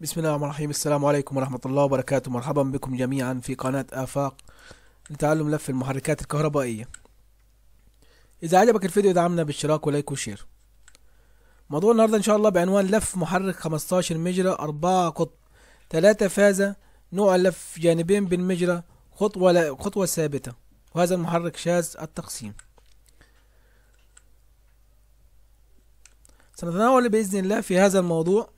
بسم الله الرحمن الرحيم السلام عليكم ورحمة الله وبركاته مرحبا بكم جميعا في قناة آفاق لتعلم لف المحركات الكهربائية إذا عجبك الفيديو دعمنا بالاشتراك ولايك وشير موضوع النهاردة إن شاء الله بعنوان لف محرك 15 مجرى 4 قطب 3 فازة نوع لف جانبين بالمجرى خطوة ل... خطوة ثابتة وهذا المحرك شاذ التقسيم سنتناول بإذن الله في هذا الموضوع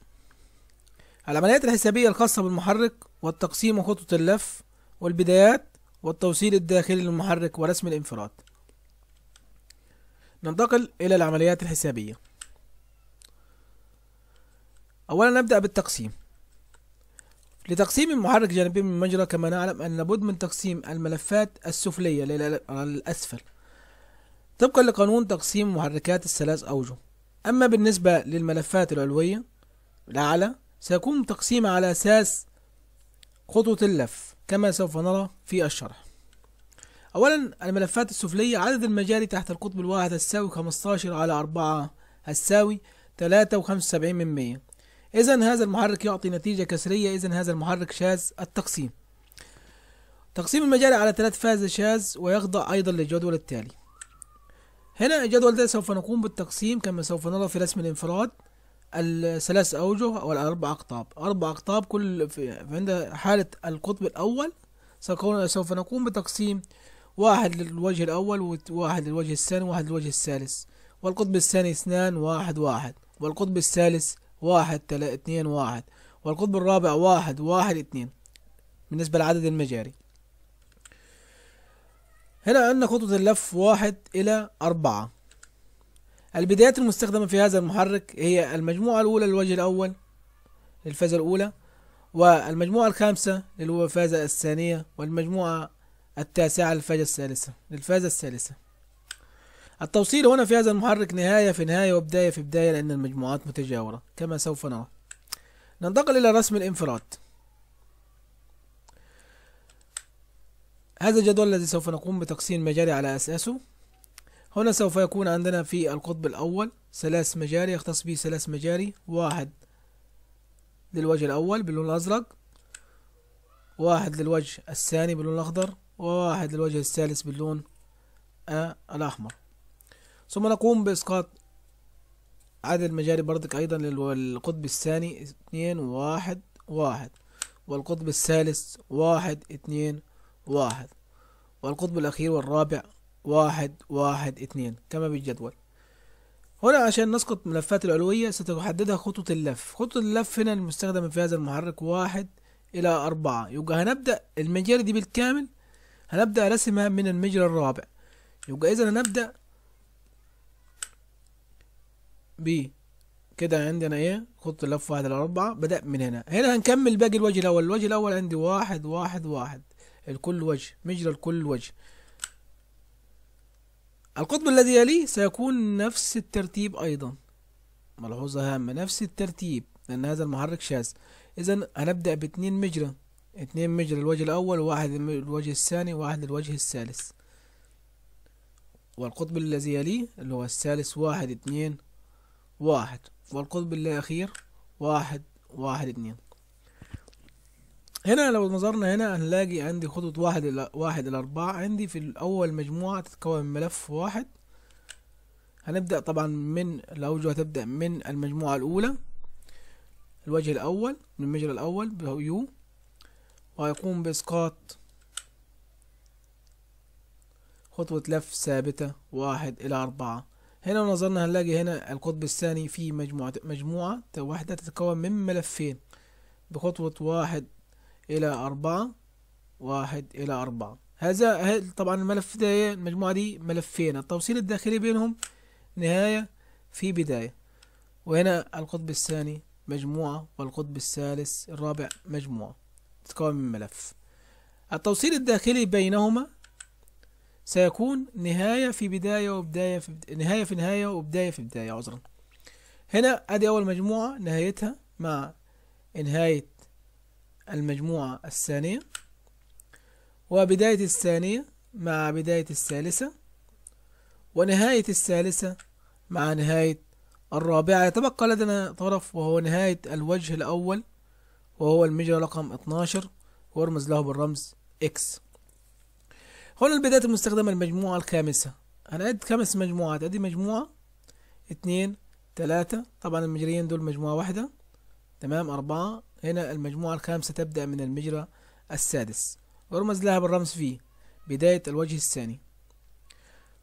العمليات الحسابية الخاصة بالمحرك والتقسيم وخطوط اللف والبدايات والتوصيل الداخلي للمحرك ورسم الانفراد ننتقل إلى العمليات الحسابية أولا نبدأ بالتقسيم لتقسيم المحرك جانبي من المجرى كما نعلم أن لابد من تقسيم الملفات السفلية للأسفل طبقا لقانون تقسيم محركات الثلاث أوجه أما بالنسبة للملفات العلوية الأعلى سيكون تقسيم على أساس خطوة اللف كما سوف نرى في الشرح أولا الملفات السفلية عدد المجاري تحت القطب الواحد الساوي 15 على 4 الساوي 3.75 من 100 إذا هذا المحرك يعطي نتيجة كسرية إذا هذا المحرك شاذ التقسيم تقسيم المجاري على ثلاث فاز شاذ ويخضع أيضا للجدول التالي هنا الجدول ده سوف نقوم بالتقسيم كما سوف نرى في رسم الانفراد الثلاث أوجه أو الأربع أقطاب أربع أقطاب كل في عند حالة القطب الأول سوف نقوم بتقسيم واحد للوجه الأول وواحد للوجه الثاني وواحد للوجه الثالث والقطب الثاني اثنان واحد واحد والقطب الثالث واحد تلا اثنين واحد والقطب الرابع واحد واحد اثنين بالنسبة لعدد المجاري هنا عندنا خطوة اللف واحد إلى أربعة البدايات المستخدمة في هذا المحرك هي المجموعة الأولى للوجه الأول للفازة الأولى والمجموعة الخامسة للفازة الثانية والمجموعة التاسعة للفازة الثالثة للفازة الثالثة التوصيل هنا في هذا المحرك نهاية في نهاية وبداية في بداية لأن المجموعات متجاورة كما سوف نرى ننتقل إلى رسم الانفراد هذا الجدول الذي سوف نقوم بتقسيم المجاري على أساسه هنا سوف يكون عندنا في القطب الأول ثلاث مجاري يختص به ثلاث مجاري واحد للوجه الأول باللون الأزرق واحد للوجه الثاني باللون الأخضر وواحد للوجه الثالث باللون آه، الأحمر ثم نقوم بإسقاط عدد مجاري بردك أيضا للقطب الثاني اثنين واحد واحد والقطب الثالث واحد اثنين واحد والقطب الأخير والرابع واحد واحد اثنين كما بالجدول هنا عشان نسقط ملفات العلوية ستحددها خطوط اللف خطوط اللف هنا المستخدمة في هذا المحرك واحد إلى أربعة يبقى هنبدأ المجال دي بالكامل هنبدأ رسمها من المجرى الرابع يبقى إذا هنبدأ ب كده عندنا ايه خط اللف واحد الى اربعة بدأ من هنا هنا هنكمل باقي الوجه الأول الوجه الأول عندي واحد واحد واحد الكل وجه مجرى الكل وجه القطب الذي يليه سيكون نفس الترتيب أيضا ملحوظة هامة نفس الترتيب لأن هذا المحرك شاذ إذا هنبدأ باتنين مجرى اتنين مجرى الوجه الأول وواحد الوجه الثاني وواحد الوجه الثالث والقطب الذي يليه اللي هو الثالث واحد اتنين واحد والقطب الأخير واحد واحد اتنين هنا لو نظرنا هنا هنلاقي عندي خطوط واحد إلى واحد إلى أربعة عندي في الأول مجموعة تتكون من ملف واحد هنبدأ طبعا من الأوجه هتبدأ من المجموعة الأولى الوجه الأول من المجرى الأول يو وهيقوم بإسقاط خطوة لف ثابتة واحد إلى أربعة هنا لو نظرنا هنلاقي هنا القطب الثاني في مجموعة مجموعة واحدة تتكون من ملفين بخطوة واحد إلى أربعة واحد إلى أربعة هذا طبعا الملف ده المجموعة دي ملفين التوصيل الداخلي بينهم نهاية في بداية وهنا القطب الثاني مجموعة والقطب الثالث الرابع مجموعة تتكون من ملف التوصيل الداخلي بينهما سيكون نهاية في بداية وبداية في بد... نهاية في نهاية وبداية في بداية عذرا هنا ادي اول مجموعة نهايتها مع نهاية المجموعة الثانية وبداية الثانية مع بداية الثالثة ونهاية الثالثة مع نهاية الرابعة يتبقى لدينا طرف وهو نهاية الوجه الأول وهو المجرى رقم 12 وارمز له بالرمز X هنا البداية المستخدمة المجموعة الخامسة هنعد خمس مجموعات ادي مجموعة اتنين تلاتة طبعا المجريين دول مجموعة واحدة تمام أربعة هنا المجموعة الخامسة تبدأ من المجرى السادس ورمز لها بالرمز في بداية الوجه الثاني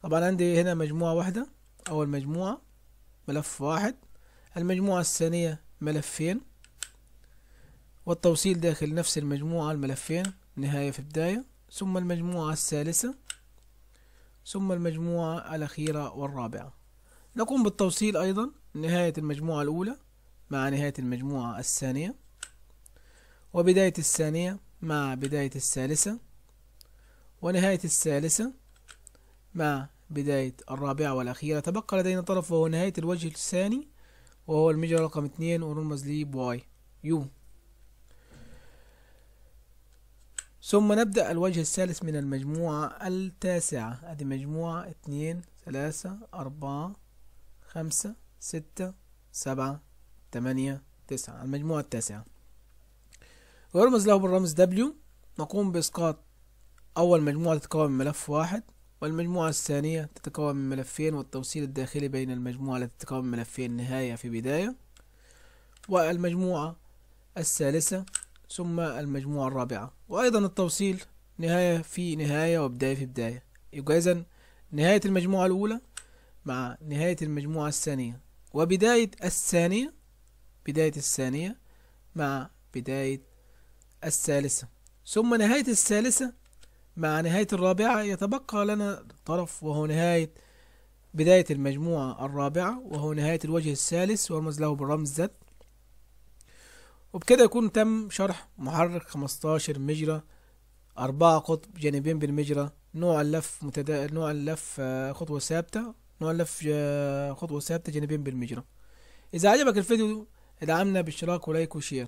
طبعا عندي هنا مجموعة واحدة أول مجموعة ملف واحد المجموعة الثانية ملفين والتوصيل داخل نفس المجموعة الملفين نهاية في بداية ثم المجموعة الثالثة ثم المجموعة الأخيرة والرابعة نقوم بالتوصيل أيضا نهاية المجموعة الأولى مع نهاية المجموعة الثانية وبداية الثانية مع بداية الثالثة ونهاية الثالثة مع بداية الرابعة والأخيرة تبقى لدينا طرف وهو نهاية الوجه الثاني وهو المجرى رقم اتنين ونرمز لي بواي يو ثم نبدأ الوجه الثالث من المجموعة التاسعة ادي مجموعة اتنين ثلاثة أربعة خمسة ستة سبعة تمانية تسعة المجموعة التاسعة ويرمز له بالرمز W نقوم بإسقاط أول مجموعة تتكون من ملف واحد والمجموعة الثانية تتكون من ملفين والتوصيل الداخلي بين المجموعة التي تتكون من ملفين نهاية في بداية والمجموعة الثالثة ثم المجموعة الرابعة وأيضا التوصيل نهاية في نهاية وبداية في بداية يبقى إذا نهاية المجموعة الأولى مع نهاية المجموعة الثانية وبداية الثانية بداية الثانية مع بداية الثالثة ثم نهاية الثالثة مع نهاية الرابعة يتبقى لنا طرف وهو نهاية بداية المجموعة الرابعة وهو نهاية الوجه الثالث ورمز له بالرمز زد وبكده يكون تم شرح محرك 15 مجرى أربعة قطب جانبين بالمجرى نوع اللف متدا... نوع اللف آه، خطوة ثابتة نوع اللف آه، خطوة ثابتة جانبين بالمجرى إذا عجبك الفيديو ادعمنا باشتراك ولايك وشير